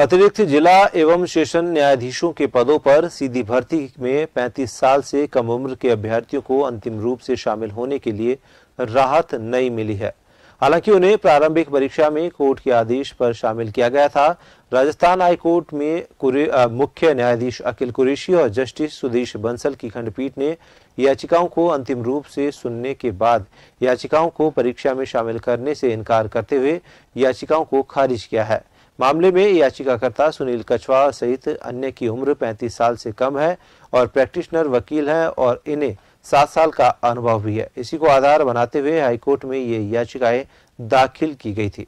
अतिरिक्त जिला एवं सेशन न्यायाधीशों के पदों पर सीधी भर्ती में 35 साल से कम उम्र के अभ्यर्थियों को अंतिम रूप से शामिल होने के लिए राहत नहीं मिली है हालांकि उन्हें प्रारंभिक परीक्षा में कोर्ट के आदेश पर शामिल किया गया था राजस्थान हाई कोर्ट में मुख्य न्यायाधीश अखिल कुरेशी और जस्टिस सुदेश बंसल की खंडपीठ ने याचिकाओं को अंतिम रूप से सुनने के बाद याचिकाओं को परीक्षा में शामिल करने से इनकार करते हुए याचिकाओं को खारिज किया है मामले में याचिकाकर्ता सुनील कछवा सहित अन्य की उम्र 35 साल से कम है और प्रैक्टिशनर वकील हैं और इन्हें सात साल का अनुभव भी है इसी को आधार बनाते हुए हाईकोर्ट में ये याचिकाएं दाखिल की गई थी